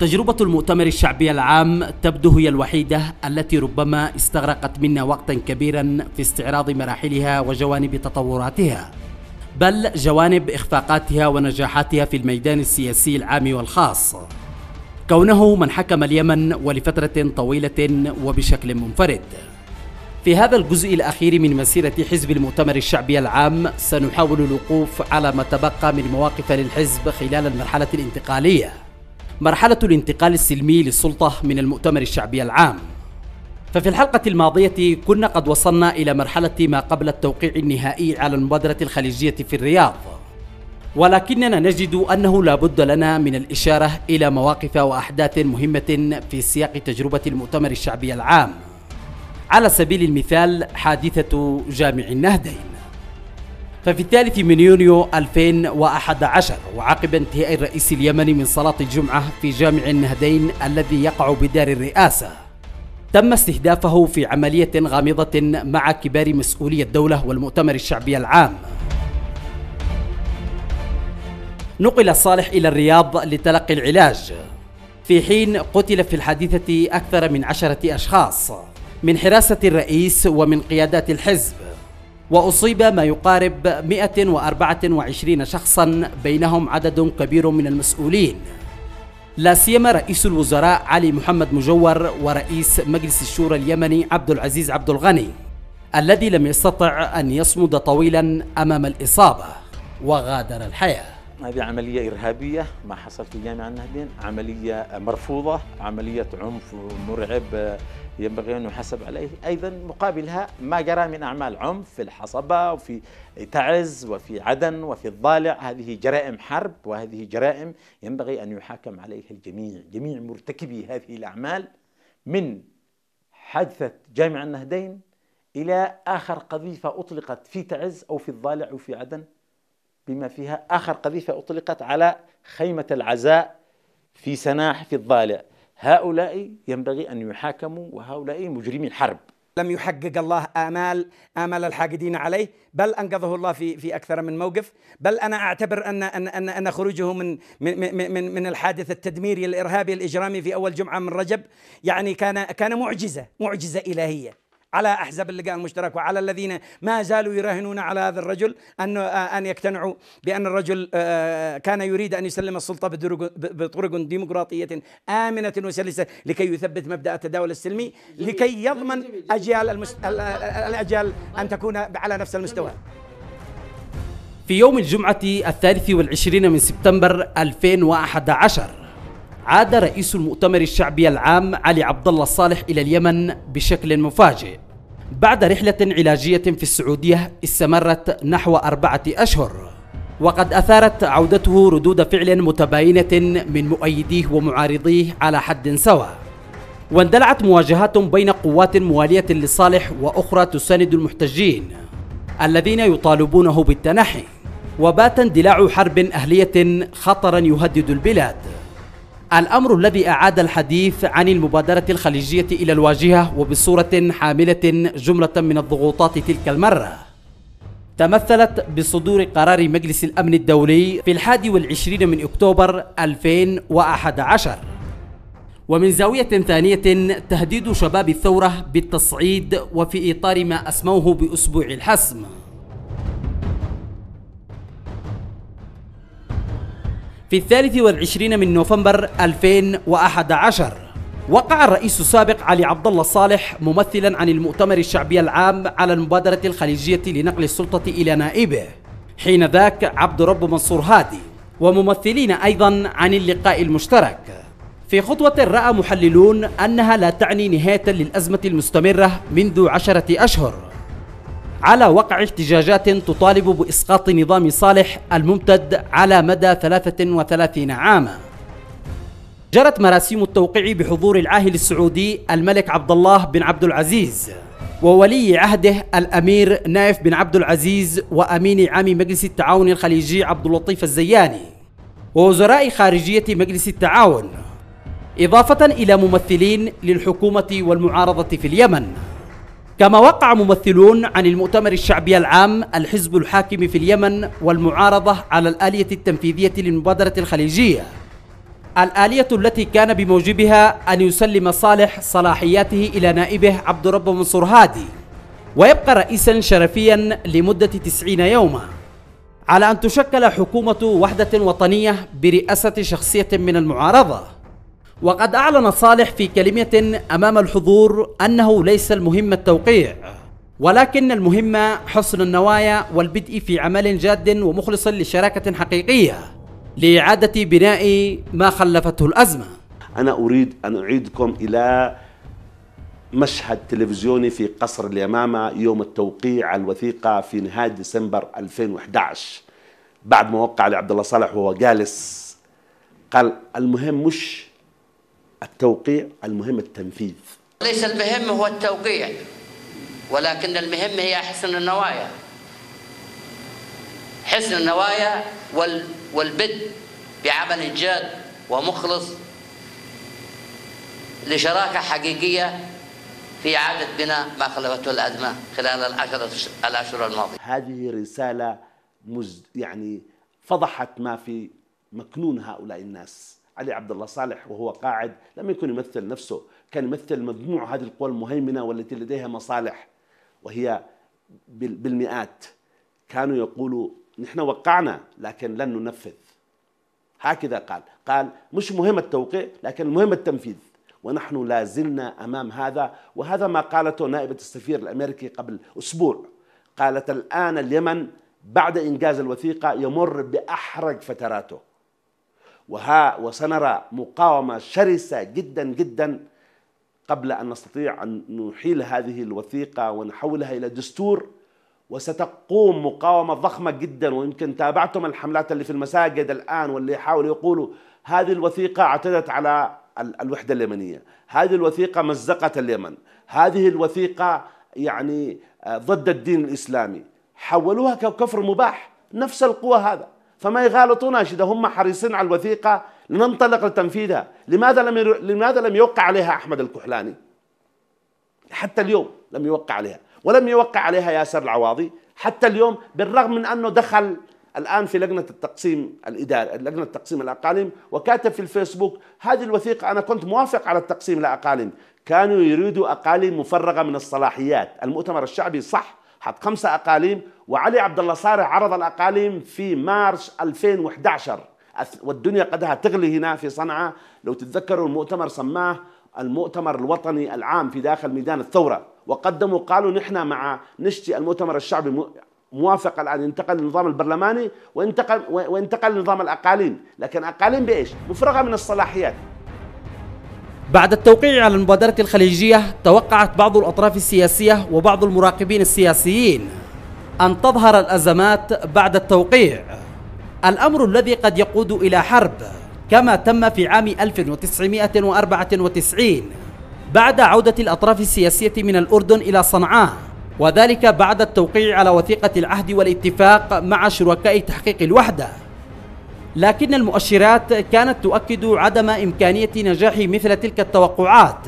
تجربة المؤتمر الشعبي العام تبدو هي الوحيدة التي ربما استغرقت منا وقتا كبيرا في استعراض مراحلها وجوانب تطوراتها بل جوانب إخفاقاتها ونجاحاتها في الميدان السياسي العام والخاص كونه من حكم اليمن ولفترة طويلة وبشكل منفرد في هذا الجزء الأخير من مسيرة حزب المؤتمر الشعبي العام سنحاول الوقوف على ما تبقى من مواقف للحزب خلال المرحلة الانتقالية مرحلة الانتقال السلمي للسلطة من المؤتمر الشعبي العام ففي الحلقة الماضية كنا قد وصلنا إلى مرحلة ما قبل التوقيع النهائي على المبادرة الخليجية في الرياض ولكننا نجد أنه لا بد لنا من الإشارة إلى مواقف وأحداث مهمة في سياق تجربة المؤتمر الشعبي العام على سبيل المثال حادثة جامع النهدين ففي الثالث من يونيو 2011 وعقب انتهاء الرئيس اليمني من صلاة الجمعة في جامع النهدين الذي يقع بدار الرئاسة تم استهدافه في عملية غامضة مع كبار مسؤولي الدولة والمؤتمر الشعبي العام نقل صالح إلى الرياض لتلقي العلاج في حين قتل في الحادثة أكثر من عشرة أشخاص من حراسة الرئيس ومن قيادات الحزب وأصيب ما يقارب 124 شخصا بينهم عدد كبير من المسؤولين لا سيما رئيس الوزراء علي محمد مجور ورئيس مجلس الشورى اليمني عبد العزيز عبد الغني الذي لم يستطع أن يصمد طويلا أمام الإصابة وغادر الحياه هذه عملية إرهابية ما حصل في جامع النهدين عملية مرفوضة عملية عنف مرعب ينبغي أن يحاسب عليه أيضا مقابلها ما جرى من أعمال عنف في الحصبة وفي تعز وفي عدن وفي الضالع هذه جرائم حرب وهذه جرائم ينبغي أن يحاكم عليها الجميع جميع مرتكبي هذه الأعمال من حادثة جامع النهدين إلى آخر قذيفة أطلقت في تعز أو في الضالع أو في عدن بما فيها آخر قذيفة أطلقت على خيمة العزاء في سناح في الضالع هؤلاء ينبغي أن يحاكموا وهؤلاء مجرمي الحرب لم يحقق الله آمال آمال الحاقدين عليه بل أنقذه الله في في أكثر من موقف بل أنا أعتبر أن أن أن, أن خروجه من من من من الحادث التدميري الإرهابي الإجرامي في أول جمعة من رجب يعني كان كان معجزة معجزة إلهية على أحزاب اللقاء المشترك وعلى الذين ما زالوا يراهنون على هذا الرجل أن آه، أن يقتنعوا بأن الرجل آه، كان يريد أن يسلم السلطة بطرق ديمقراطية آمنة وسلسة لكي يثبت مبدأ التداول السلمي لكي يضمن أجيال المس... الأجيال أن تكون على نفس المستوى في يوم الجمعة الثالث والعشرين من سبتمبر 2011 عاد رئيس المؤتمر الشعبي العام علي عبد الله الصالح إلى اليمن بشكل مفاجئ بعد رحلة علاجية في السعودية استمرت نحو أربعة أشهر وقد أثارت عودته ردود فعل متباينة من مؤيديه ومعارضيه على حد سواء واندلعت مواجهات بين قوات موالية لصالح وأخرى تساند المحتجين الذين يطالبونه بالتنحي وبات اندلاع حرب أهلية خطرا يهدد البلاد الأمر الذي أعاد الحديث عن المبادرة الخليجية إلى الواجهة وبصورة حاملة جملة من الضغوطات تلك المرة تمثلت بصدور قرار مجلس الأمن الدولي في الحادي والعشرين من أكتوبر 2011 ومن زاوية ثانية تهديد شباب الثورة بالتصعيد وفي إطار ما أسموه بأسبوع الحسم في الثالث والعشرين من نوفمبر 2011 وقع الرئيس السابق علي عبد الله الصالح ممثلا عن المؤتمر الشعبي العام على المبادرة الخليجية لنقل السلطة إلى نائبه حين ذاك عبد رب منصور هادي وممثلين أيضا عن اللقاء المشترك في خطوة رأى محللون أنها لا تعني نهاية للأزمة المستمرة منذ عشرة أشهر على وقع احتجاجات تطالب بإسقاط نظام صالح الممتد على مدى 33 عاما جرت مراسيم التوقيع بحضور العاهل السعودي الملك عبد الله بن عبد العزيز وولي عهده الامير نايف بن عبد العزيز وامين عام مجلس التعاون الخليجي عبد اللطيف الزياني ووزراء خارجيه مجلس التعاون اضافه الى ممثلين للحكومه والمعارضه في اليمن كما وقع ممثلون عن المؤتمر الشعبي العام الحزب الحاكم في اليمن والمعارضة على الآلية التنفيذية للمبادرة الخليجية الآلية التي كان بموجبها أن يسلم صالح صلاحياته إلى نائبه عبد رب منصور هادي ويبقى رئيسا شرفيا لمدة 90 يوما على أن تشكل حكومة وحدة وطنية برئاسة شخصية من المعارضة وقد أعلن صالح في كلمة أمام الحضور أنه ليس المهم التوقيع ولكن المهم حسن النوايا والبدء في عمل جاد ومخلص لشراكة حقيقية لإعادة بناء ما خلفته الأزمة أنا أريد أن أعيدكم إلى مشهد تلفزيوني في قصر اليمامة يوم التوقيع على الوثيقة في نهاية ديسمبر 2011 بعد ما وقع لعبد الله صالح وهو جالس قال المهم مش التوقيع المهم التنفيذ ليس المهم هو التوقيع ولكن المهم هي حسن النوايا حسن النوايا والبدء بعمل جاد ومخلص لشراكة حقيقية في إعادة بناء ما خلفته الأزمة خلال العشرة الأشهر الماضية هذه رسالة مز يعني فضحت ما في مكنون هؤلاء الناس علي عبد الله صالح وهو قاعد لم يكن يمثل نفسه كان يمثل مجموع هذه القوى المهيمنة والتي لديها مصالح وهي بالمئات كانوا يقولوا نحن وقعنا لكن لن ننفذ هكذا قال قال مش مهم التوقيع لكن مهم التنفيذ ونحن لا زلنا امام هذا وهذا ما قالته نائبه السفير الامريكي قبل اسبوع قالت الان اليمن بعد انجاز الوثيقه يمر باحرج فتراته وها وسنرى مقاومة شرسة جدا جدا قبل أن نستطيع أن نحيل هذه الوثيقة ونحولها إلى دستور وستقوم مقاومة ضخمة جدا ويمكن تابعتم الحملات اللي في المساجد الآن واللي يحاولوا يقولوا هذه الوثيقة اعتدت على الوحدة اليمنية هذه الوثيقة مزقت اليمن هذه الوثيقة يعني آه، ضد الدين الإسلامي حولوها ككفر مباح نفس القوى هذا فما يغالطوناش اذا هم حريصين على الوثيقه لننطلق لتنفيذها، لماذا لم يرو... لماذا لم يوقع عليها احمد الكحلاني؟ حتى اليوم لم يوقع عليها، ولم يوقع عليها ياسر العواضي حتى اليوم بالرغم من انه دخل الان في لجنه التقسيم الاداري لجنه تقسيم الاقاليم وكاتب في الفيسبوك هذه الوثيقه انا كنت موافق على التقسيم الاقاليم كانوا يريدوا اقاليم مفرغه من الصلاحيات المؤتمر الشعبي صح حط خمسة أقاليم وعلي عبد الله صالح عرض الأقاليم في مارس 2011 والدنيا قدها تغلي هنا في صنعاء لو تتذكروا المؤتمر سماه المؤتمر الوطني العام في داخل ميدان الثورة وقدموا قالوا نحن مع نشتي المؤتمر الشعبي موافق الآن ينتقل للنظام البرلماني وانتقل وانتقل لنظام الأقاليم لكن أقاليم بإيش؟ مفرغة من الصلاحيات بعد التوقيع على المبادرة الخليجية توقعت بعض الأطراف السياسية وبعض المراقبين السياسيين أن تظهر الأزمات بعد التوقيع الأمر الذي قد يقود إلى حرب كما تم في عام 1994 بعد عودة الأطراف السياسية من الأردن إلى صنعاء وذلك بعد التوقيع على وثيقة العهد والاتفاق مع شركاء تحقيق الوحدة لكن المؤشرات كانت تؤكد عدم إمكانية نجاح مثل تلك التوقعات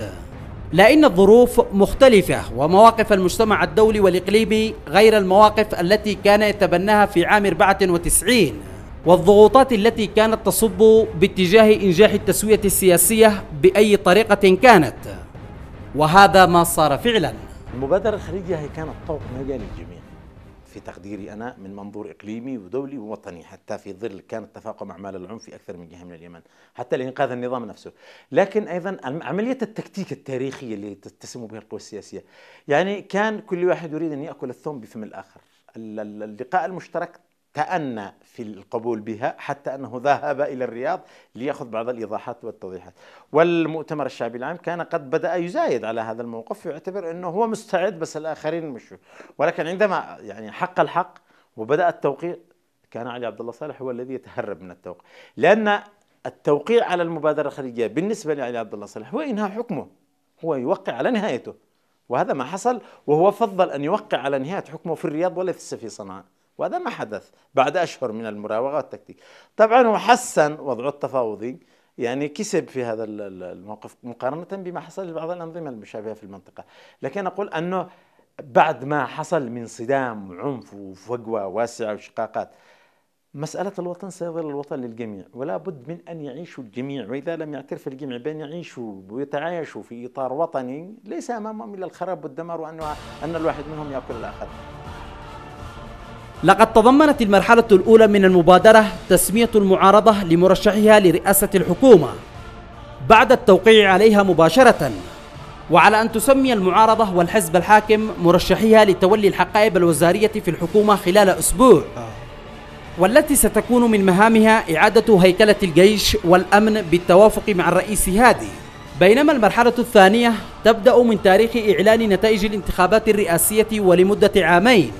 لأن الظروف مختلفة ومواقف المجتمع الدولي والإقليمي غير المواقف التي كان يتبناها في عام 94 والضغوطات التي كانت تصب باتجاه إنجاح التسوية السياسية بأي طريقة كانت وهذا ما صار فعلا المبادرة الخليجية هي كانت طوق مجال للجميع في تقديري أنا من منظور إقليمي ودولي ووطني حتى في ظل كان تفاقم أعمال العنف في أكثر من جهة من اليمن حتى لإنقاذ النظام نفسه لكن أيضا عملية التكتيك التاريخية اللي تتسم بها القوى السياسية يعني كان كل واحد يريد أن يأكل الثوم بفم الآخر اللقاء المشترك تأنى في القبول بها حتى أنه ذهب إلى الرياض ليأخذ بعض الإيضاحات والتوضيحات والمؤتمر الشعبي العام كان قد بدأ يزايد على هذا الموقف يعتبر أنه هو مستعد بس الآخرين مشوا ولكن عندما يعني حق الحق وبدأ التوقيع كان علي عبد الله صالح هو الذي يتهرب من التوقيع لأن التوقيع على المبادرة الخليجية بالنسبة لعلي عبد الله صالح هو إنهاء حكمه هو يوقع على نهايته وهذا ما حصل وهو فضل أن يوقع على نهاية حكمه في الرياض ولا في صنعاء وهذا ما حدث بعد أشهر من المراوغة والتكتيك طبعا وحسن وضعه التفاوضي يعني كسب في هذا الموقف مقارنة بما حصل لبعض الأنظمة المشابهة في المنطقة لكن أقول أنه بعد ما حصل من صدام وعنف وفجوة واسعة وشقاقات مسألة الوطن سيظل الوطن للجميع ولا بد من أن يعيشوا الجميع وإذا لم يعترف الجميع بأن يعيشوا ويتعايشوا في إطار وطني ليس أمامهم إلا الخراب والدمار وأن أن الواحد منهم يأكل الآخر لقد تضمنت المرحلة الأولى من المبادرة تسمية المعارضة لمرشحها لرئاسة الحكومة بعد التوقيع عليها مباشرة وعلى أن تسمي المعارضة والحزب الحاكم مرشحيها لتولي الحقائب الوزارية في الحكومة خلال أسبوع والتي ستكون من مهامها إعادة هيكلة الجيش والأمن بالتوافق مع الرئيس هادي بينما المرحلة الثانية تبدأ من تاريخ إعلان نتائج الانتخابات الرئاسية ولمدة عامين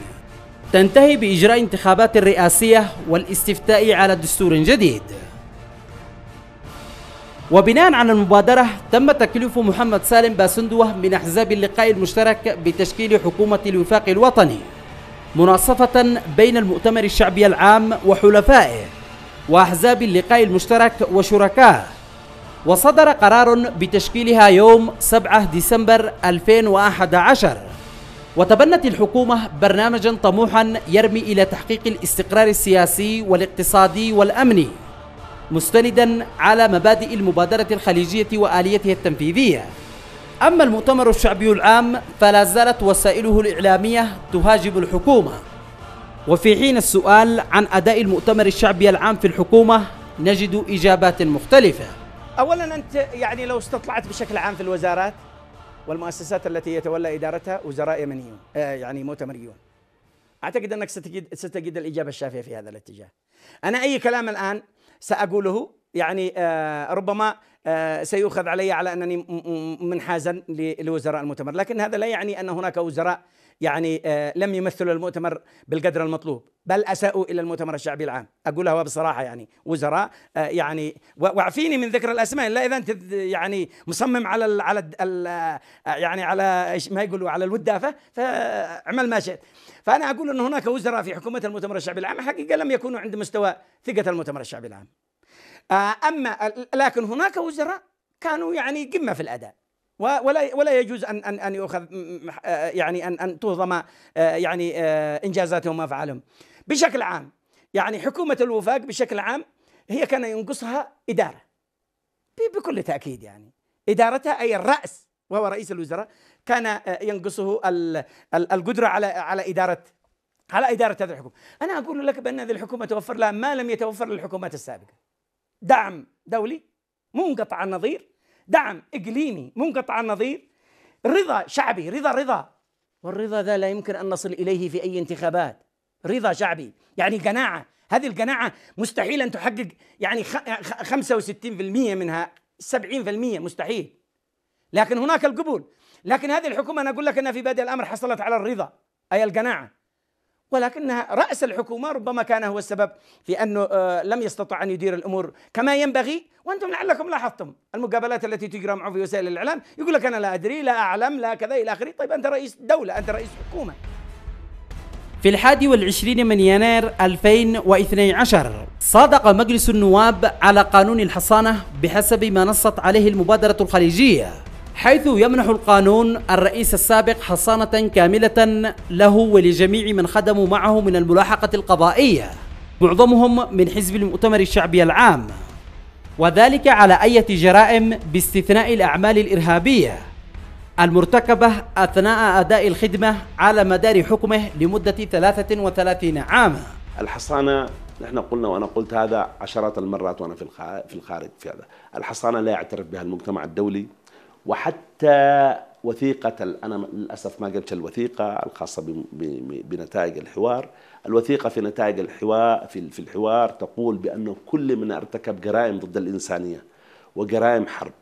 تنتهي بإجراء انتخابات الرئاسية والاستفتاء على دستور جديد وبناء على المبادرة تم تكليف محمد سالم باسندوة من أحزاب اللقاء المشترك بتشكيل حكومة الوفاق الوطني مناصفة بين المؤتمر الشعبي العام وحلفائه وأحزاب اللقاء المشترك وشركائه وصدر قرار بتشكيلها يوم 7 ديسمبر 2011 وتبنت الحكومة برنامجا طموحا يرمي إلى تحقيق الاستقرار السياسي والاقتصادي والأمني مستندا على مبادئ المبادرة الخليجية وآليتها التنفيذية أما المؤتمر الشعبي العام فلا زالت وسائله الإعلامية تهاجم الحكومة وفي حين السؤال عن أداء المؤتمر الشعبي العام في الحكومة نجد إجابات مختلفة أولا أنت يعني لو استطلعت بشكل عام في الوزارات والمؤسسات التي يتولى إدارتها وزراء يمنيون آه، يعني مؤتمريون أعتقد أنك ستجد, ستجد الإجابة الشافية في هذا الاتجاه أنا أي كلام الآن سأقوله يعني آه، ربما آه، سيؤخذ علي على أنني منحازا لوزراء المؤتمر لكن هذا لا يعني أن هناك وزراء يعني آه، لم يمثلوا المؤتمر بالقدر المطلوب بل اساءوا الى المؤتمر الشعبي العام اقولها بصراحه يعني وزراء آه، يعني واعفيني من ذكر الاسماء لا اذا انت يعني مصمم على الـ على الـ آه، يعني على ايش ما يقولوا على الودافه فاعمل ما شئت فانا اقول ان هناك وزراء في حكومه المؤتمر الشعبي العام حقيقه لم يكونوا عند مستوى ثقه المؤتمر الشعبي العام اما لكن هناك وزراء كانوا يعني قمه في الاداء ولا ولا يجوز ان ان ان يؤخذ آه، يعني ان ان تهضم آه، يعني آه، انجازاتهم وافعالهم بشكل عام يعني حكومه الوفاق بشكل عام هي كان ينقصها اداره بكل تاكيد يعني ادارتها اي الراس وهو رئيس الوزراء كان ينقصه القدره على على اداره على إدارة هذه الحكومة أنا أقول لك بأن هذه الحكومة توفر لها ما لم يتوفر للحكومات السابقة دعم دولي منقطع النظير دعم اقليمي منقطع النظير رضا شعبي رضا رضا والرضا ذا لا يمكن ان نصل اليه في اي انتخابات رضا شعبي يعني قناعه هذه القناعه مستحيل ان تحقق يعني 65% منها 70% مستحيل لكن هناك القبول لكن هذه الحكومه انا اقول لك انها في بادئ الامر حصلت على الرضا اي القناعه ولكنها رأس الحكومة ربما كان هو السبب في أنه آه، لم يستطع أن يدير الأمور كما ينبغي وأنتم لعلكم لاحظتم المقابلات التي تجرى معه في وسائل الإعلام يقول لك أنا لا أدري لا أعلم لا كذا إلى آخره طيب أنت رئيس دولة أنت رئيس حكومة في الحادي والعشرين من يناير 2012 صادق مجلس النواب على قانون الحصانة بحسب ما نصت عليه المبادرة الخليجية حيث يمنح القانون الرئيس السابق حصانة كاملة له ولجميع من خدموا معه من الملاحقة القضائية معظمهم من حزب المؤتمر الشعبي العام وذلك على أية جرائم باستثناء الأعمال الإرهابية المرتكبة أثناء أداء الخدمة على مدار حكمه لمدة 33 عاما الحصانة نحن قلنا وأنا قلت هذا عشرات المرات وأنا في الخارج في هذا الحصانة لا يعترف بها المجتمع الدولي وحتى وثيقة أنا للأسف ما قلت الوثيقة الخاصة بنتائج الحوار الوثيقة في نتائج الحوار في الحوار تقول بأنه كل من ارتكب جرائم ضد الإنسانية وجرائم حرب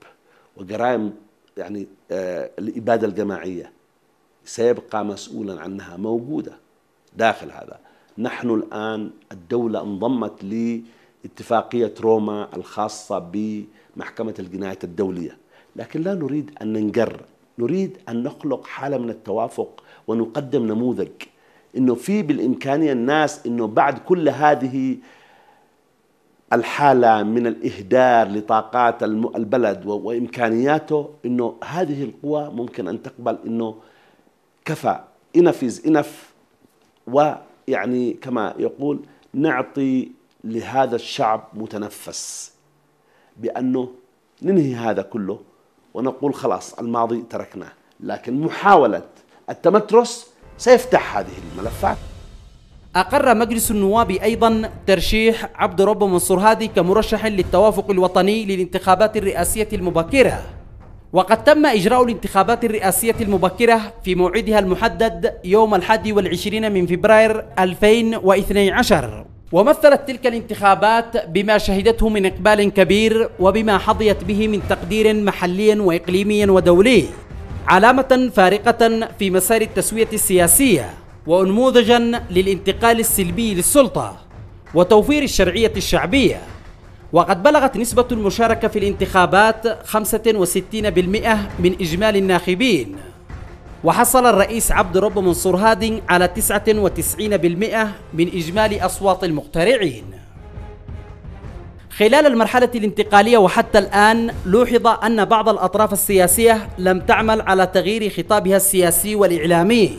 وجرائم يعني آه، الإبادة الجماعية سيبقى مسؤولا عنها موجودة داخل هذا نحن الآن الدولة انضمت لاتفاقية روما الخاصة بمحكمة الجنايات الدولية لكن لا نريد أن ننجر نريد أن نخلق حالة من التوافق ونقدم نموذج أنه في بالإمكانية الناس أنه بعد كل هذه الحالة من الإهدار لطاقات البلد وإمكانياته أنه هذه القوى ممكن أن تقبل أنه كفى إنف إز إنف ويعني كما يقول نعطي لهذا الشعب متنفس بأنه ننهي هذا كله ونقول خلاص الماضي تركناه لكن محاولة التمترس سيفتح هذه الملفات أقر مجلس النواب أيضا ترشيح عبد رب منصور هادي كمرشح للتوافق الوطني للانتخابات الرئاسية المبكرة وقد تم إجراء الانتخابات الرئاسية المبكرة في موعدها المحدد يوم الحادي والعشرين من فبراير 2012 ومثلت تلك الانتخابات بما شهدته من اقبال كبير وبما حظيت به من تقدير محلي واقليمي ودولي علامه فارقه في مسار التسويه السياسيه وانموذجا للانتقال السلبي للسلطه وتوفير الشرعيه الشعبيه وقد بلغت نسبة المشاركة في الانتخابات 65% من إجمالي الناخبين وحصل الرئيس عبد رب منصور هادين على 99% من إجمالي أصوات المقترعين خلال المرحلة الانتقالية وحتى الآن لوحظ أن بعض الأطراف السياسية لم تعمل على تغيير خطابها السياسي والإعلامي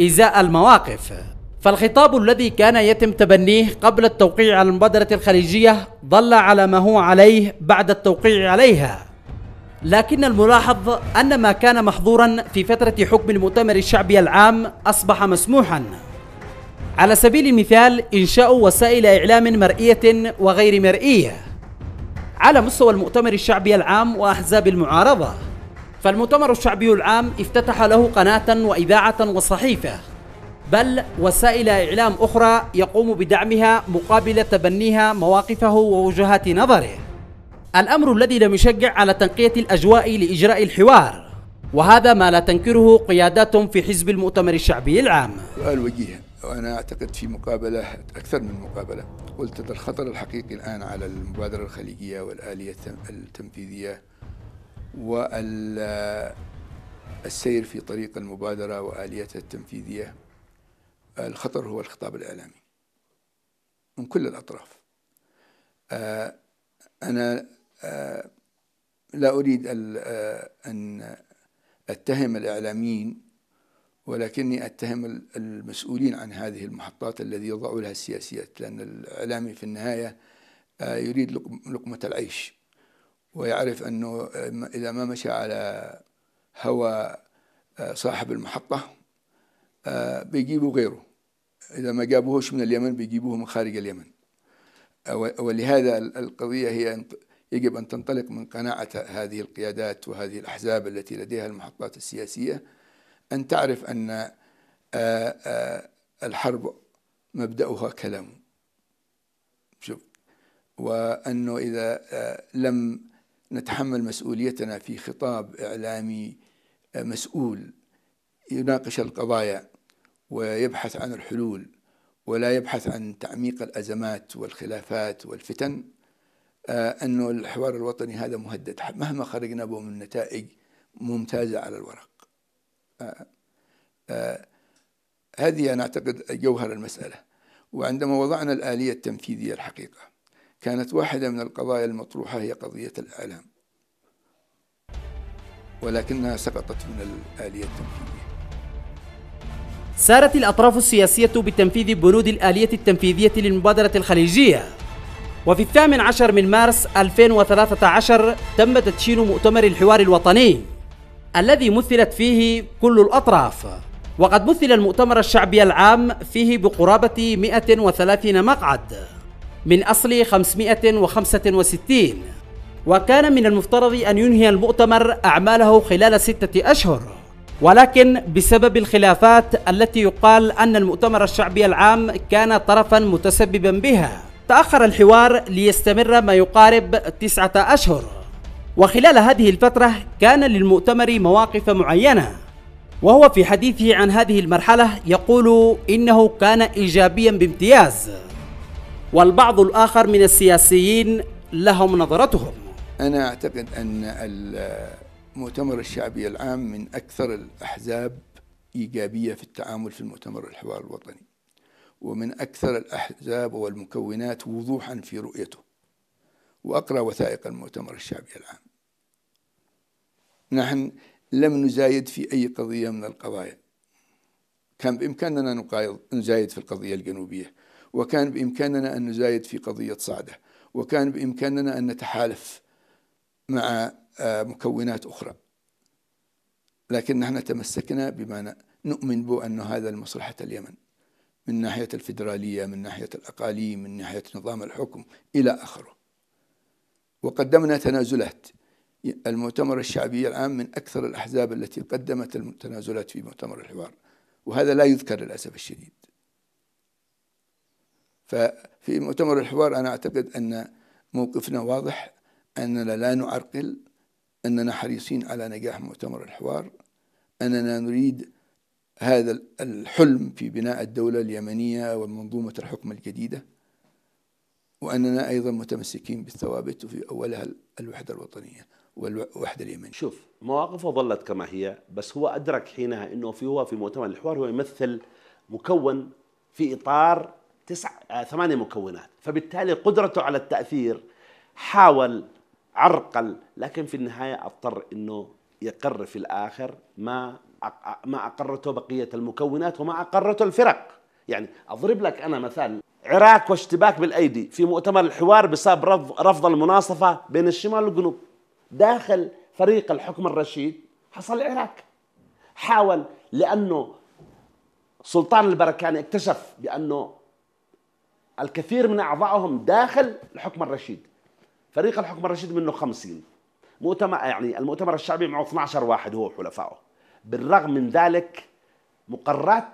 إزاء المواقف فالخطاب الذي كان يتم تبنيه قبل التوقيع على المبادرة الخليجية ظل على ما هو عليه بعد التوقيع عليها لكن الملاحظ أن ما كان محظورا في فترة حكم المؤتمر الشعبي العام أصبح مسموحا على سبيل المثال إنشاء وسائل إعلام مرئية وغير مرئية على مستوى المؤتمر الشعبي العام وأحزاب المعارضة فالمؤتمر الشعبي العام افتتح له قناة وإذاعة وصحيفة بل وسائل إعلام أخرى يقوم بدعمها مقابل تبنيها مواقفه ووجهات نظره الأمر الذي لم يشجع على تنقية الأجواء لإجراء الحوار وهذا ما لا تنكره قيادات في حزب المؤتمر الشعبي العام سؤال وجيه وأنا أعتقد في مقابلة أكثر من مقابلة قلت الخطر الحقيقي الآن على المبادرة الخليجية والآلية التنفيذية والسير في طريق المبادرة وآليتها التنفيذية الخطر هو الخطاب الإعلامي من كل الأطراف آه، أنا آه، لا أريد آه، أن أتهم الإعلاميين ولكني أتهم المسؤولين عن هذه المحطات الذي يضعوا لها السياسيات لأن الإعلامي في النهاية آه، يريد لقمة العيش ويعرف أنه إذا ما مشى على هوى صاحب المحطة بيجيبوا غيره إذا ما جابوهش من اليمن بيجيبوه من خارج اليمن ولهذا القضية هي يجب أن تنطلق من قناعة هذه القيادات وهذه الأحزاب التي لديها المحطات السياسية أن تعرف أن آه، آه، الحرب مبدأها كلام شوف وأنه إذا آه، لم نتحمل مسؤوليتنا في خطاب إعلامي مسؤول يناقش القضايا ويبحث عن الحلول ولا يبحث عن تعميق الأزمات والخلافات والفتن آه، أنه الحوار الوطني هذا مهدد مهما خرجنا به من نتائج ممتازة على الورق آه، آه، هذه أنا أعتقد جوهر المسألة وعندما وضعنا الآلية التنفيذية الحقيقة كانت واحدة من القضايا المطروحة هي قضية الإعلام ولكنها سقطت من الآلية التنفيذية سارت الأطراف السياسية بتنفيذ بنود الآلية التنفيذية للمبادرة الخليجية وفي الثامن عشر من مارس 2013 تم تدشين مؤتمر الحوار الوطني الذي مثلت فيه كل الأطراف وقد مثل المؤتمر الشعبي العام فيه بقرابة 130 مقعد من أصل 565 وكان من المفترض أن ينهي المؤتمر أعماله خلال ستة أشهر ولكن بسبب الخلافات التي يقال أن المؤتمر الشعبي العام كان طرفا متسببا بها تأخر الحوار ليستمر ما يقارب تسعة أشهر وخلال هذه الفترة كان للمؤتمر مواقف معينة وهو في حديثه عن هذه المرحلة يقول إنه كان إيجابيا بامتياز والبعض الآخر من السياسيين لهم نظرتهم أنا أعتقد أن المؤتمر الشعبي العام من أكثر الأحزاب إيجابية في التعامل في المؤتمر الحوار الوطني ومن أكثر الأحزاب والمكونات وضوحا في رؤيته وأقرأ وثائق المؤتمر الشعبي العام نحن لم نزايد في أي قضية من القضايا كان بإمكاننا أن نزايد في القضية الجنوبية وكان بإمكاننا أن نزايد في قضية صعدة وكان بإمكاننا أن نتحالف مع آه، مكونات أخرى لكن نحن تمسكنا بما نؤمن به أن هذا لمصلحة اليمن من ناحية الفيدرالية من ناحية الأقاليم من ناحية نظام الحكم إلى آخره وقدمنا تنازلات المؤتمر الشعبي العام من أكثر الأحزاب التي قدمت التنازلات في مؤتمر الحوار وهذا لا يذكر للأسف الشديد ففي مؤتمر الحوار أنا أعتقد أن موقفنا واضح أننا لا نعرقل أننا حريصين على نجاح مؤتمر الحوار أننا نريد هذا الحلم في بناء الدولة اليمنية ومنظومة الحكم الجديدة وأننا أيضا متمسكين بالثوابت وفي أولها الوحدة الوطنية والوحدة اليمنية شوف مواقفه ظلت كما هي بس هو أدرك حينها أنه في هو في مؤتمر الحوار هو يمثل مكون في إطار تسع آه، ثمانية مكونات فبالتالي قدرته على التأثير حاول عرقل لكن في النهاية اضطر أنه يقر في الآخر ما ما أقرته بقية المكونات وما أقرته الفرق يعني أضرب لك أنا مثال عراق واشتباك بالأيدي في مؤتمر الحوار بسبب رفض المناصفة بين الشمال والجنوب داخل فريق الحكم الرشيد حصل العراق حاول لأنه سلطان البركاني اكتشف بأنه الكثير من أعضائهم داخل الحكم الرشيد فريق الحكم الرشيد منه خمسين مؤتمر يعني المؤتمر الشعبي معه 12 واحد هو حلفائه بالرغم من ذلك مقررات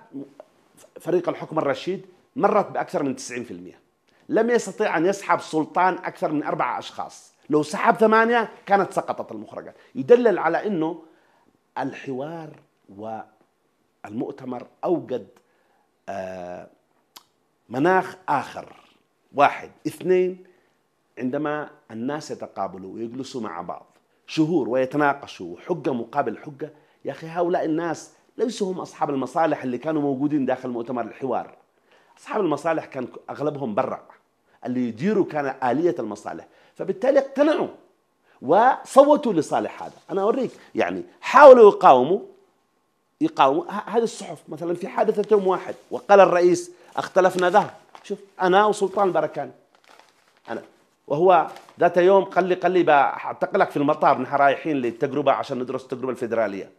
فريق الحكم الرشيد مرت بأكثر من 90% لم يستطيع أن يسحب سلطان أكثر من أربعة أشخاص لو سحب ثمانية كانت سقطت المخرجات يدلل على أنه الحوار والمؤتمر أوجد آه، مناخ آخر واحد اثنين عندما الناس يتقابلوا ويجلسوا مع بعض شهور ويتناقشوا حجة مقابل حجة يا أخي هؤلاء الناس ليسوا هم أصحاب المصالح اللي كانوا موجودين داخل مؤتمر الحوار أصحاب المصالح كان أغلبهم برا اللي يديروا كان آلية المصالح فبالتالي اقتنعوا وصوتوا لصالح هذا أنا أوريك يعني حاولوا يقاوموا يقاوموا هذه الصحف مثلا في حادثة يوم واحد وقال الرئيس اختلفنا ذهب شوف أنا وسلطان بركان أنا وهو ذات يوم قال لي قال لي بعتقلك في المطار نحن رايحين للتجربة عشان ندرس التجربة الفيدرالية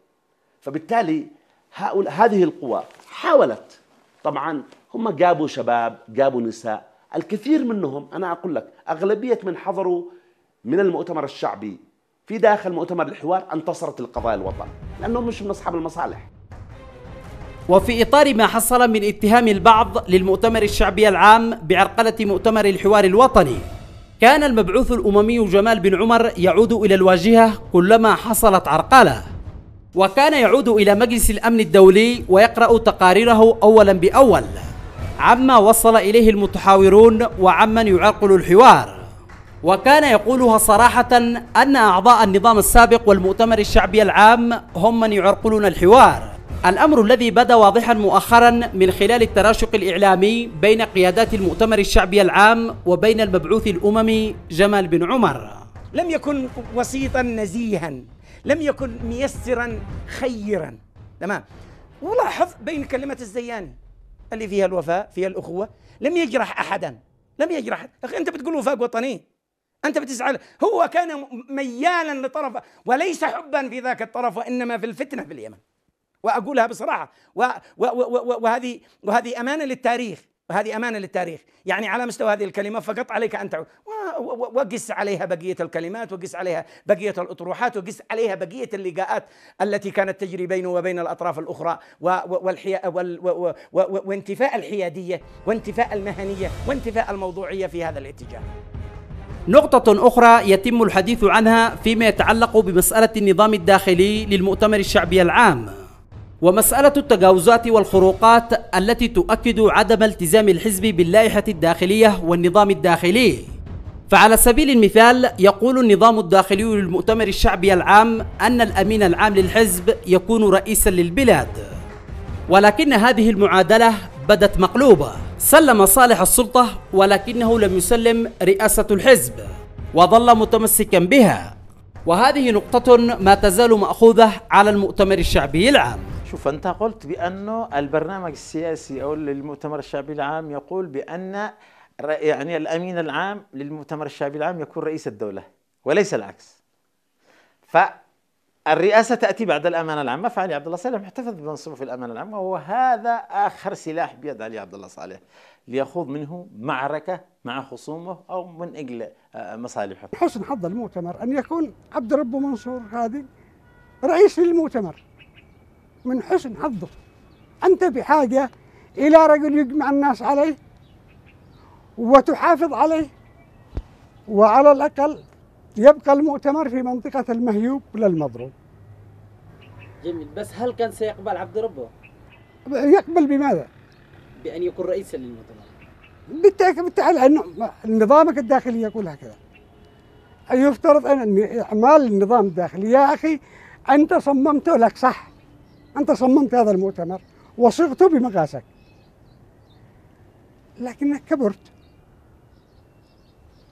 فبالتالي هؤلاء هذه القوى حاولت طبعا هم جابوا شباب جابوا نساء الكثير منهم انا اقول لك اغلبيه من حضروا من المؤتمر الشعبي في داخل مؤتمر الحوار انتصرت القضايا الوطن لانهم مش من اصحاب المصالح وفي إطار ما حصل من اتهام البعض للمؤتمر الشعبي العام بعرقلة مؤتمر الحوار الوطني كان المبعوث الأممي جمال بن عمر يعود إلى الواجهة كلما حصلت عرقلة وكان يعود إلى مجلس الأمن الدولي ويقرأ تقاريره أولا بأول عما وصل إليه المتحاورون وعمن يعرقل الحوار وكان يقولها صراحة أن أعضاء النظام السابق والمؤتمر الشعبي العام هم من يعرقلون الحوار الأمر الذي بدا واضحا مؤخرا من خلال التراشق الإعلامي بين قيادات المؤتمر الشعبي العام وبين المبعوث الأممي جمال بن عمر لم يكن وسيطا نزيها لم يكن ميسرا خيرا تمام ولاحظ بين كلمة الزياني اللي فيها الوفاء فيها الأخوة لم يجرح أحدا لم يجرح أخي أنت بتقول وفاء وطني أنت بتزعل هو كان ميالا لطرف وليس حبا في ذاك الطرف وإنما في الفتنة في اليمن وأقولها بصراحة و و و وهذه وهذه أمانة للتاريخ وهذه أمانة للتاريخ يعني على مستوى هذه الكلمة فقط عليك أن تعود وقس عليها بقية الكلمات وقس عليها بقية الأطروحات وقس عليها بقية اللقاءات التي كانت تجري بينه وبين الأطراف الأخرى والحياء وانتفاء الحيادية وانتفاء المهنية وانتفاء الموضوعية في هذا الاتجاه نقطة أخرى يتم الحديث عنها فيما يتعلق بمسألة النظام الداخلي للمؤتمر الشعبي العام ومسألة التجاوزات والخروقات التي تؤكد عدم التزام الحزب باللائحة الداخلية والنظام الداخلي فعلى سبيل المثال يقول النظام الداخلي للمؤتمر الشعبي العام أن الأمين العام للحزب يكون رئيسا للبلاد ولكن هذه المعادلة بدت مقلوبة سلم صالح السلطة ولكنه لم يسلم رئاسة الحزب وظل متمسكا بها وهذه نقطة ما تزال مأخوذة على المؤتمر الشعبي العام شوف أنت قلت بأنه البرنامج السياسي أو المؤتمر الشعبي العام يقول بأن يعني الامين العام للمؤتمر الشعبي العام يكون رئيس الدوله وليس العكس. فالرئاسه تاتي بعد الامانه العامه فعلي عبد الله صالح محتفظ بمنصبه في الامانه العامه وهذا اخر سلاح بيد علي عبد الله صالح ليخوض منه معركه مع خصومه او من اجل آه، مصالحه. حسن حظ المؤتمر ان يكون عبد ربه منصور هذه رئيس للمؤتمر. من حسن حظه انت بحاجه الى رجل يجمع الناس عليه وتحافظ عليه وعلى الأقل يبقى المؤتمر في منطقة المهيوب للمضروب جميل بس هل كان سيقبل عبد ربه؟ يقبل بماذا؟ بأن يكون رئيسا للمؤتمر بالتأكيد بالتأكيد لأنه نظامك الداخلي يقول هكذا يفترض أن أعمال النظام الداخلي يا أخي أنت صممته لك صح أنت صممت هذا المؤتمر وصغته بمقاسك لكنك كبرت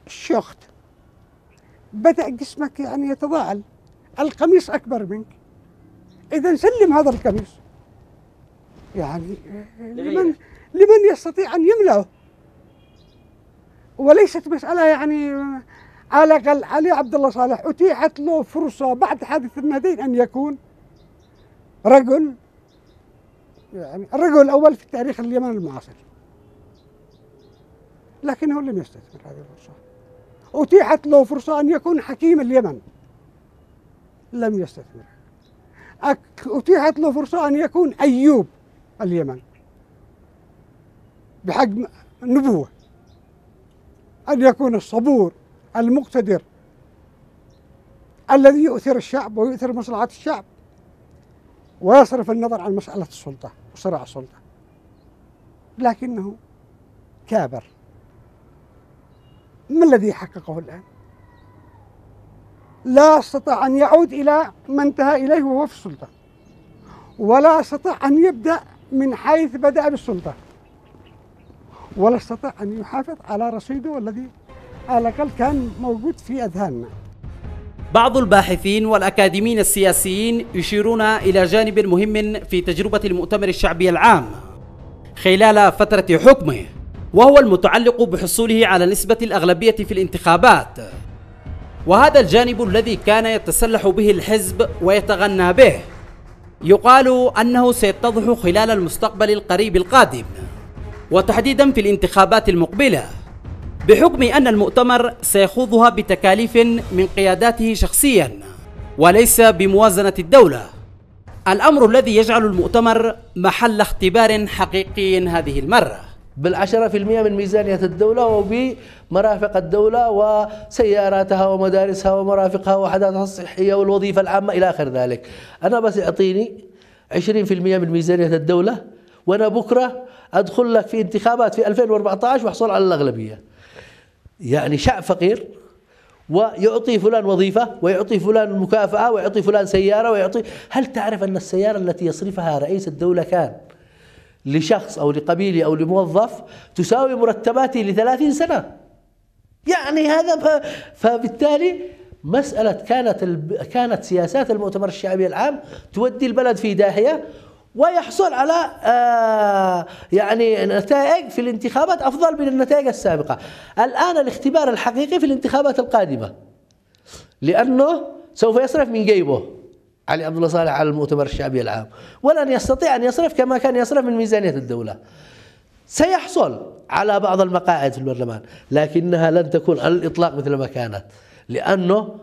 الشخت بدأ جسمك يعني يتضاعل القميص أكبر منك إذا سلم هذا القميص يعني لمن لمن يستطيع أن يملأه وليست مسألة يعني على الأقل علي عبد الله صالح أتيحت له فرصة بعد حادث النادين أن يكون رجل يعني الرجل الأول في تاريخ اليمن المعاصر لكنه لم يستثمر هذه الفرصة أتيحت له فرصة أن يكون حكيم اليمن لم يستثمر أتيحت له فرصة أن يكون أيوب اليمن بحجم النبوة أن يكون الصبور المقتدر الذي يؤثر الشعب ويؤثر مصلحة الشعب ويصرف النظر عن مسألة السلطة وصراع السلطة لكنه كابر ما الذي حققه الآن؟ لا استطاع أن يعود إلى ما انتهى إليه وهو في السلطة ولا استطاع أن يبدأ من حيث بدأ بالسلطة ولا استطاع أن يحافظ على رصيده الذي على الأقل كان موجود في أذهاننا بعض الباحثين والأكاديميين السياسيين يشيرون إلى جانب مهم في تجربة المؤتمر الشعبي العام خلال فترة حكمه وهو المتعلق بحصوله على نسبة الأغلبية في الانتخابات وهذا الجانب الذي كان يتسلح به الحزب ويتغنى به يقال أنه سيتضح خلال المستقبل القريب القادم وتحديدا في الانتخابات المقبلة بحكم أن المؤتمر سيخوضها بتكاليف من قياداته شخصيا وليس بموازنة الدولة الأمر الذي يجعل المؤتمر محل اختبار حقيقي هذه المرة بالعشرة في المئة من ميزانية الدولة وبمرافق الدولة وسياراتها ومدارسها ومرافقها وحداتها الصحية والوظيفة العامة إلى آخر ذلك أنا بس أعطيني 20% من ميزانية الدولة وأنا بكرة أدخل لك في انتخابات في 2014 وأحصل على الأغلبية يعني شعب فقير ويعطي فلان وظيفة ويعطي فلان مكافأة ويعطي فلان سيارة ويعطي هل تعرف أن السيارة التي يصرفها رئيس الدولة كان لشخص أو لقبيلة أو لموظف تساوي مرتباتي لثلاثين سنة يعني هذا فبالتالي مسألة كانت كانت سياسات المؤتمر الشعبي العام تودي البلد في داهية ويحصل على آه، يعني نتائج في الانتخابات افضل من النتائج السابقه. الان الاختبار الحقيقي في الانتخابات القادمه. لانه سوف يصرف من جيبه علي عبد الله صالح على المؤتمر الشعبي العام ولن يستطيع أن يصرف كما كان يصرف من ميزانية الدولة سيحصل على بعض المقاعد في البرلمان لكنها لن تكون على الإطلاق مثل ما كانت لأنه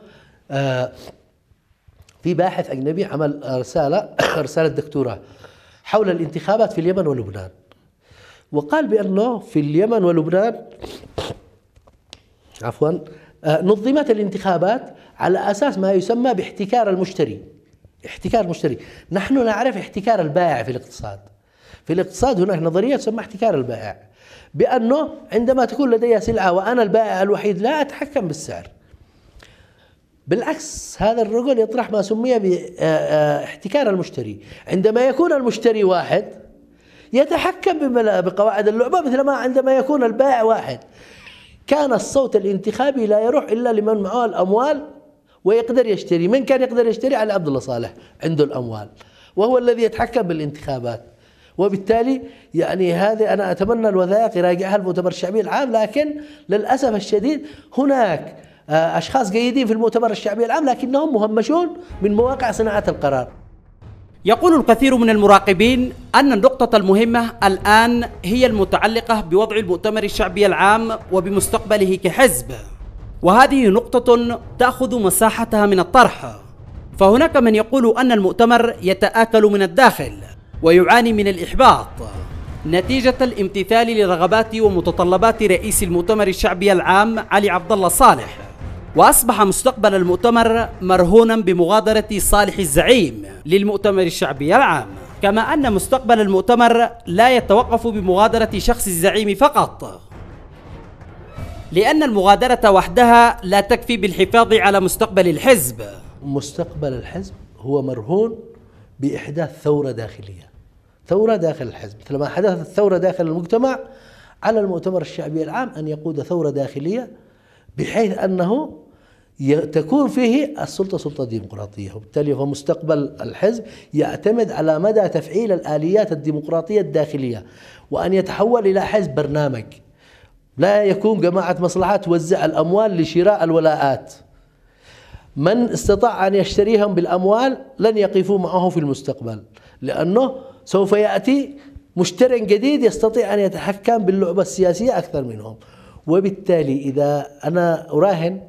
آه، في باحث أجنبي عمل رسالة رسالة دكتوراه حول الانتخابات في اليمن ولبنان وقال بأنه في اليمن ولبنان عفوا آه، نظمت الانتخابات على أساس ما يسمى باحتكار المشتري احتكار المشتري نحن نعرف احتكار البائع في الاقتصاد في الاقتصاد هناك نظرية تسمى احتكار البائع بأنه عندما تكون لدي سلعة وأنا البائع الوحيد لا أتحكم بالسعر بالعكس هذا الرجل يطرح ما سمي باحتكار آه، آه، المشتري عندما يكون المشتري واحد يتحكم بقواعد اللعبة مثلما عندما يكون البائع واحد كان الصوت الانتخابي لا يروح إلا لمن معه الأموال ويقدر يشتري من كان يقدر يشتري على عبد الله صالح عنده الأموال وهو الذي يتحكم بالانتخابات وبالتالي يعني هذه أنا أتمنى الوثائق يراجعها المؤتمر الشعبي العام لكن للأسف الشديد هناك آه، أشخاص جيدين في المؤتمر الشعبي العام لكنهم مهمشون من مواقع صناعة القرار يقول الكثير من المراقبين أن النقطة المهمة الآن هي المتعلقة بوضع المؤتمر الشعبي العام وبمستقبله كحزب وهذه نقطة تأخذ مساحتها من الطرح فهناك من يقول أن المؤتمر يتآكل من الداخل ويعاني من الإحباط نتيجة الامتثال لرغبات ومتطلبات رئيس المؤتمر الشعبي العام علي عبد الله صالح وأصبح مستقبل المؤتمر مرهونا بمغادرة صالح الزعيم للمؤتمر الشعبي العام كما أن مستقبل المؤتمر لا يتوقف بمغادرة شخص الزعيم فقط لأن المغادرة وحدها لا تكفي بالحفاظ على مستقبل الحزب مستقبل الحزب هو مرهون بإحداث ثورة داخلية ثورة داخل الحزب مثل ما حدثت الثورة داخل المجتمع على المؤتمر الشعبي العام أن يقود ثورة داخلية بحيث أنه تكون فيه السلطة سلطة ديمقراطية وبالتالي فمستقبل الحزب يعتمد على مدى تفعيل الآليات الديمقراطية الداخلية وأن يتحول إلى حزب برنامج لا يكون جماعة مصلحة توزع الأموال لشراء الولاءات من استطاع أن يشتريهم بالأموال لن يقفوا معه في المستقبل لأنه سوف يأتي مشتر جديد يستطيع أن يتحكم باللعبة السياسية أكثر منهم وبالتالي إذا أنا أراهن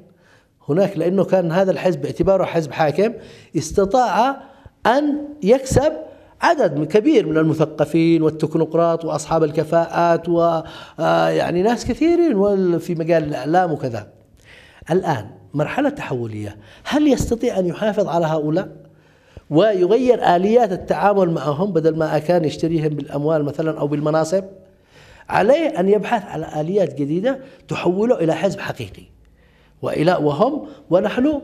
هناك لأنه كان هذا الحزب باعتباره حزب حاكم استطاع أن يكسب عدد كبير من المثقفين والتكنوقراط واصحاب الكفاءات ويعني آه، ناس كثيرين في مجال الاعلام وكذا. الان مرحله تحوليه، هل يستطيع ان يحافظ على هؤلاء؟ ويغير اليات التعامل معهم بدل ما كان يشتريهم بالاموال مثلا او بالمناصب؟ عليه ان يبحث على اليات جديده تحوله الى حزب حقيقي. والى وهم ونحن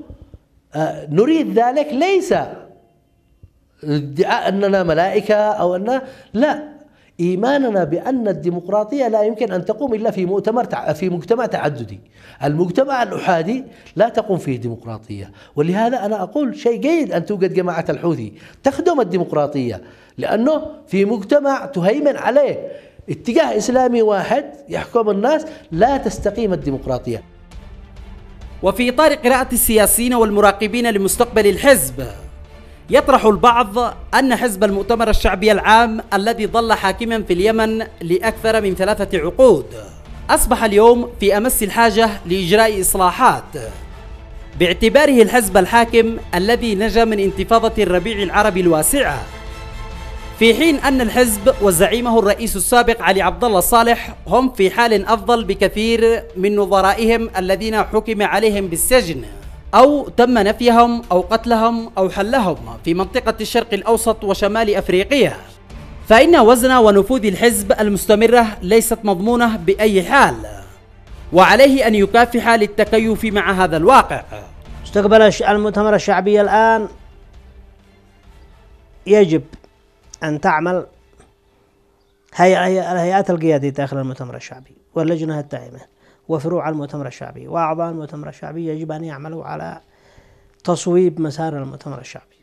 آه، نريد ذلك ليس ادعاء اننا ملائكه او ان لا ايماننا بان الديمقراطيه لا يمكن ان تقوم الا في مؤتمر في مجتمع تعددي، المجتمع الاحادي لا تقوم فيه ديمقراطيه، ولهذا انا اقول شيء جيد ان توجد جماعه الحوثي تخدم الديمقراطيه، لانه في مجتمع تهيمن عليه اتجاه اسلامي واحد يحكم الناس لا تستقيم الديمقراطيه. وفي اطار قراءه السياسيين والمراقبين لمستقبل الحزب يطرح البعض أن حزب المؤتمر الشعبي العام الذي ظل حاكما في اليمن لأكثر من ثلاثة عقود أصبح اليوم في أمس الحاجة لإجراء إصلاحات باعتباره الحزب الحاكم الذي نجا من انتفاضة الربيع العربي الواسعة في حين أن الحزب وزعيمه الرئيس السابق علي عبد الله صالح هم في حال أفضل بكثير من نظرائهم الذين حكم عليهم بالسجن أو تم نفيهم أو قتلهم أو حلهم في منطقة الشرق الأوسط وشمال أفريقيا فإن وزن ونفوذ الحزب المستمرة ليست مضمونة بأي حال وعليه أن يكافح للتكيف مع هذا الواقع مستقبل المؤتمر الشعبي الآن يجب أن تعمل هيئات القيادية داخل المؤتمر الشعبي واللجنة التائمة وفروع المؤتمر الشعبي وأعضاء المؤتمر الشعبي يجب أن يعملوا على تصويب مسار المؤتمر الشعبي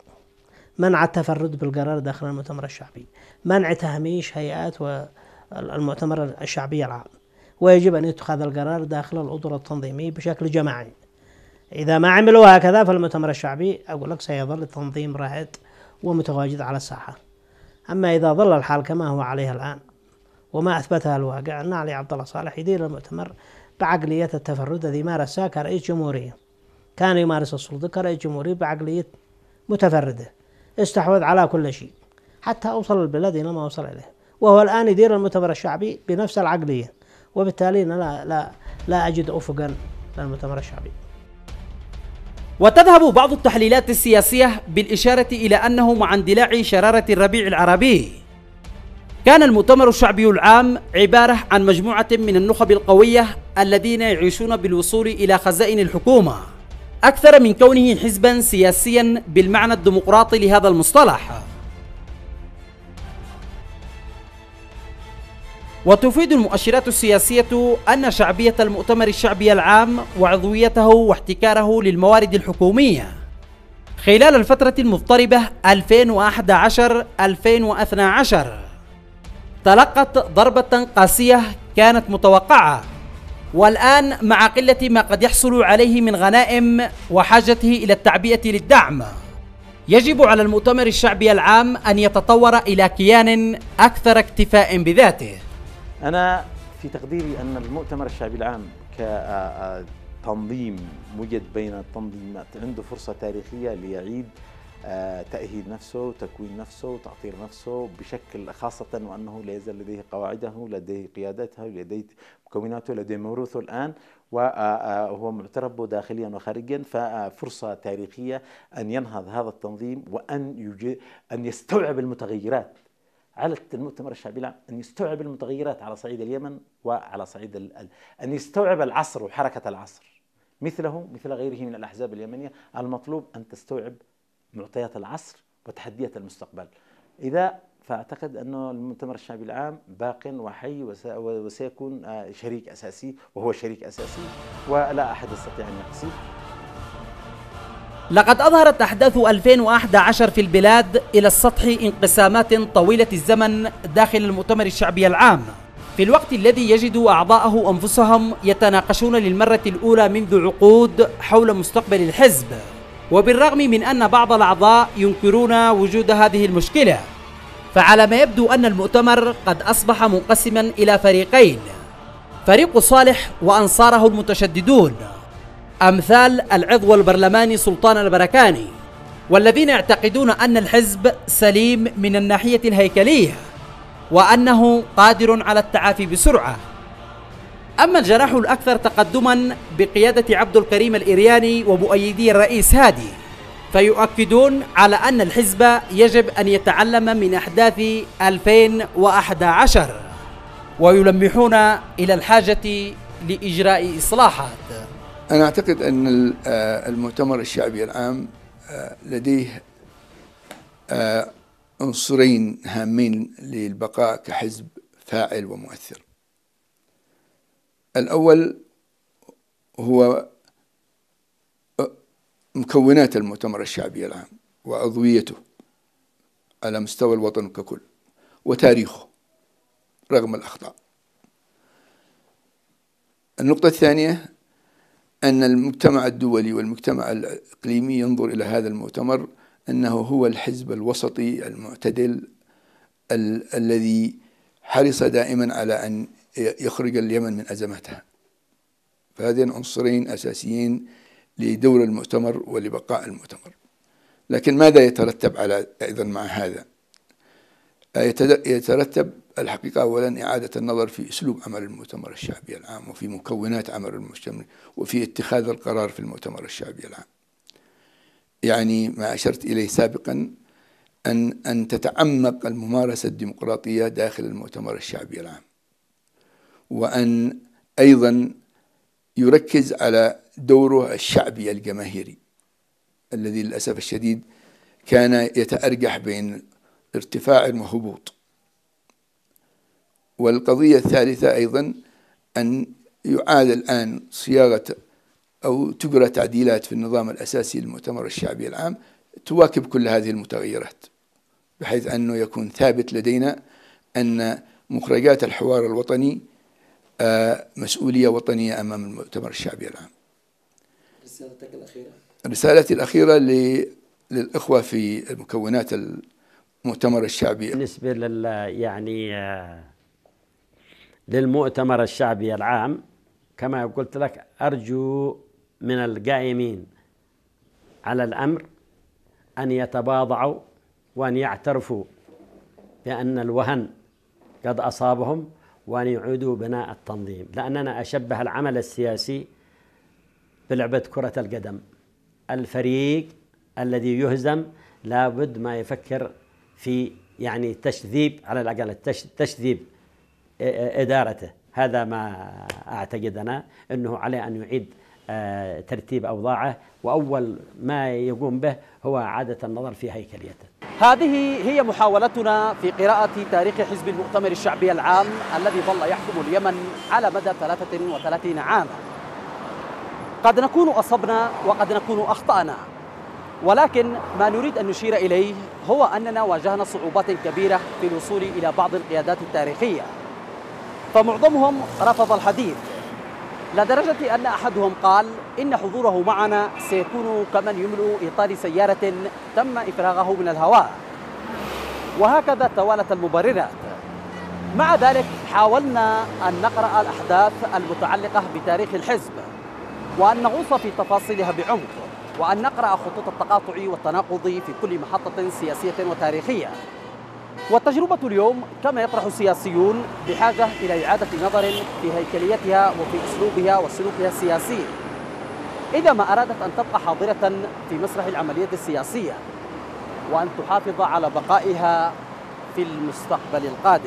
منع التفرد بالقرار داخل المؤتمر الشعبي منع تهميش هيئات المؤتمر الشعبي العام ويجب أن يتخذ القرار داخل الأطر التنظيمي بشكل جماعي إذا ما عملوا هكذا فالمؤتمر الشعبي أقول لك سيظل التنظيم راهد ومتواجد على الساحة أما إذا ظل الحال كما هو عليه الآن وما أثبتها الواقع أن علي عبد الله صالح يدير المؤتمر بعقلية التفرد الذي مارسها كرئيس جمهورية كان يمارس السلطة كرئيس جمهورية بعقلية متفردة استحوذ على كل شيء حتى أوصل البلد إلى ما وصل إليه وهو الآن يدير المؤتمر الشعبي بنفس العقلية وبالتالي أنا لا, لا, لا أجد أفقا للمؤتمر الشعبي وتذهب بعض التحليلات السياسية بالإشارة إلى أنه مع اندلاع شرارة الربيع العربي كان المؤتمر الشعبي العام عبارة عن مجموعة من النخب القوية الذين يعيشون بالوصول إلى خزائن الحكومة أكثر من كونه حزبا سياسيا بالمعنى الديمقراطي لهذا المصطلح وتفيد المؤشرات السياسية أن شعبية المؤتمر الشعبي العام وعضويته واحتكاره للموارد الحكومية خلال الفترة المضطربة 2011-2012 تلقت ضربة قاسية كانت متوقعة والآن مع قلة ما قد يحصل عليه من غنائم وحاجته إلى التعبئة للدعم يجب على المؤتمر الشعبي العام أن يتطور إلى كيان أكثر اكتفاء بذاته أنا في تقديري أن المؤتمر الشعبي العام كتنظيم آه، آه، وجد بين التنظيمات عنده فرصة تاريخية ليعيد آه، تأهيل نفسه تكوين نفسه وتعطير نفسه بشكل خاصة وأنه لا يزال لديه قواعده لديه قيادته لديه مكوناته لديه موروثه الآن وهو آه، آه، معترف به داخليا وخارجيا ففرصة تاريخية أن ينهض هذا التنظيم وأن أن يستوعب المتغيرات على المؤتمر الشعبي العام أن يستوعب المتغيرات على صعيد اليمن وعلى صعيد أن يستوعب العصر وحركة العصر مثله مثل غيره من الأحزاب اليمنية المطلوب أن تستوعب معطيات العصر وتحديات المستقبل إذا فأعتقد أنه المؤتمر الشعبي العام باق وحي وسيكون آه، شريك أساسي وهو شريك أساسي ولا أحد يستطيع أن يقصيه لقد أظهرت أحداث 2011 في البلاد إلى السطح انقسامات طويلة الزمن داخل المؤتمر الشعبي العام في الوقت الذي يجد أعضاءه أنفسهم يتناقشون للمرة الأولى منذ عقود حول مستقبل الحزب وبالرغم من أن بعض الأعضاء ينكرون وجود هذه المشكلة فعلى ما يبدو أن المؤتمر قد أصبح منقسما إلى فريقين فريق صالح وأنصاره المتشددون أمثال العضو البرلماني سلطان البركاني والذين يعتقدون أن الحزب سليم من الناحية الهيكلية وأنه قادر على التعافي بسرعة أما الجناح الأكثر تقدما بقيادة عبد الكريم الإرياني ومؤيدي الرئيس هادي فيؤكدون على أن الحزب يجب أن يتعلم من أحداث 2011 ويلمحون إلى الحاجة لإجراء إصلاحات أنا أعتقد أن آه، المؤتمر الشعبي العام آه، لديه آه، عنصرين هامين للبقاء كحزب فاعل ومؤثر الأول هو مكونات المؤتمر الشعبي العام وعضويته على مستوى الوطن ككل وتاريخه رغم الأخطاء النقطة الثانية أن المجتمع الدولي والمجتمع الإقليمي ينظر إلى هذا المؤتمر أنه هو الحزب الوسطي المعتدل ال الذي حرص دائما على أن يخرج اليمن من أزمتها فهذين عنصرين أساسيين لدور المؤتمر ولبقاء المؤتمر لكن ماذا يترتب على أيضا مع هذا يترتب الحقيقة أولا إعادة النظر في أسلوب عمل المؤتمر الشعبي العام وفي مكونات عمل المجتمع وفي اتخاذ القرار في المؤتمر الشعبي العام يعني ما أشرت إليه سابقا أن أن تتعمق الممارسة الديمقراطية داخل المؤتمر الشعبي العام وأن أيضا يركز على دوره الشعبي الجماهيري الذي للأسف الشديد كان يتأرجح بين ارتفاع وهبوط والقضية الثالثة أيضا أن يعاد الآن صياغة أو تجرى تعديلات في النظام الأساسي للمؤتمر الشعبي العام تواكب كل هذه المتغيرات بحيث أنه يكون ثابت لدينا أن مخرجات الحوار الوطني مسؤولية وطنية أمام المؤتمر الشعبي العام رسالتك الأخيرة رسالتي الأخيرة للإخوة في مكونات المؤتمر الشعبي بالنسبة لل يعني آه، للمؤتمر الشعبي العام كما قلت لك أرجو من القائمين على الأمر أن يتباضعوا وأن يعترفوا بأن الوهن قد أصابهم وأن يعيدوا بناء التنظيم لأننا أشبه العمل السياسي بلعبة كرة القدم الفريق الذي يهزم لابد ما يفكر في يعني تشذيب على الأقل تشذيب إدارته هذا ما أعتقد أنا أنه عليه أن يعيد آه، ترتيب أوضاعه وأول ما يقوم به هو إعادة النظر في هيكليته هذه هي محاولتنا في قراءة تاريخ حزب المؤتمر الشعبي العام الذي ظل يحكم اليمن على مدى 33 عاما قد نكون أصبنا وقد نكون أخطأنا ولكن ما نريد أن نشير إليه هو أننا واجهنا صعوبات كبيرة في الوصول إلى بعض القيادات التاريخية فمعظمهم رفض الحديث لدرجة أن أحدهم قال إن حضوره معنا سيكون كمن يملء إطار سيارة تم إفراغه من الهواء وهكذا توالت المبررات مع ذلك حاولنا أن نقرأ الأحداث المتعلقة بتاريخ الحزب وأن نغوص في تفاصيلها بعمق وأن نقرأ خطوط التقاطع والتناقض في كل محطة سياسية وتاريخية والتجربة اليوم كما يطرح السياسيون بحاجة إلى إعادة نظر في هيكليتها وفي أسلوبها وسلوكها السياسي إذا ما أرادت أن تبقى حاضرة في مسرح العملية السياسية وأن تحافظ على بقائها في المستقبل القادم